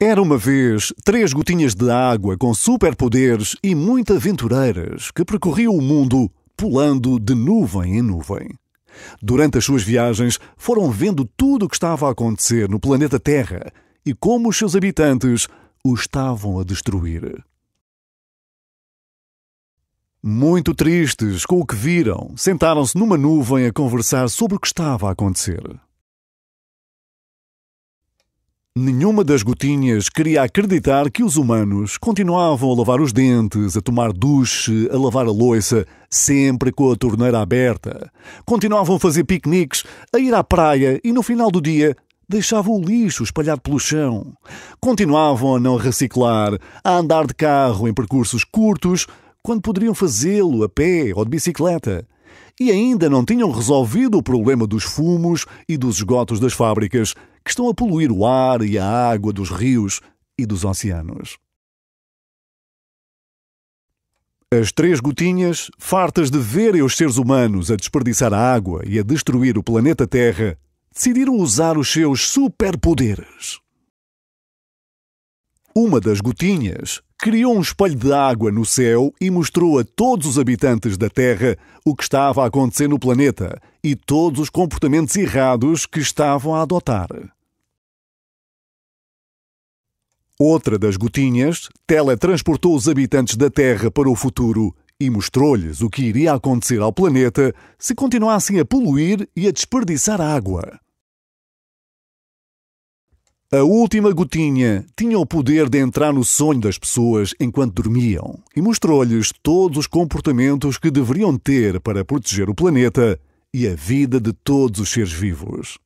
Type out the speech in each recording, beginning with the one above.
Era uma vez três gotinhas de água com superpoderes e muita aventureiras que percorriam o mundo pulando de nuvem em nuvem. Durante as suas viagens, foram vendo tudo o que estava a acontecer no planeta Terra e como os seus habitantes o estavam a destruir. Muito tristes com o que viram, sentaram-se numa nuvem a conversar sobre o que estava a acontecer. Nenhuma das gotinhas queria acreditar que os humanos continuavam a lavar os dentes, a tomar duche, a lavar a louça, sempre com a torneira aberta. Continuavam a fazer piqueniques, a ir à praia e, no final do dia, deixavam o lixo espalhado pelo chão. Continuavam a não reciclar, a andar de carro em percursos curtos, quando poderiam fazê-lo a pé ou de bicicleta e ainda não tinham resolvido o problema dos fumos e dos esgotos das fábricas que estão a poluir o ar e a água dos rios e dos oceanos. As três gotinhas, fartas de verem os seres humanos a desperdiçar a água e a destruir o planeta Terra, decidiram usar os seus superpoderes. Uma das gotinhas criou um espelho de água no céu e mostrou a todos os habitantes da Terra o que estava a acontecer no planeta e todos os comportamentos errados que estavam a adotar. Outra das gotinhas teletransportou os habitantes da Terra para o futuro e mostrou-lhes o que iria acontecer ao planeta se continuassem a poluir e a desperdiçar água. A última gotinha tinha o poder de entrar no sonho das pessoas enquanto dormiam e mostrou-lhes todos os comportamentos que deveriam ter para proteger o planeta e a vida de todos os seres vivos.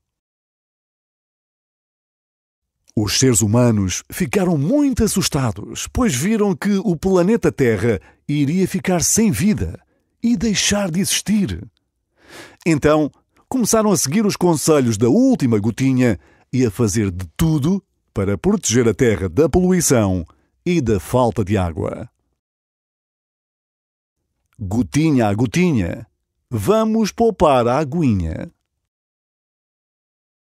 Os seres humanos ficaram muito assustados, pois viram que o planeta Terra iria ficar sem vida e deixar de existir. Então, começaram a seguir os conselhos da última gotinha e a fazer de tudo para proteger a Terra da poluição e da falta de água. Gotinha a gotinha, vamos poupar a aguinha.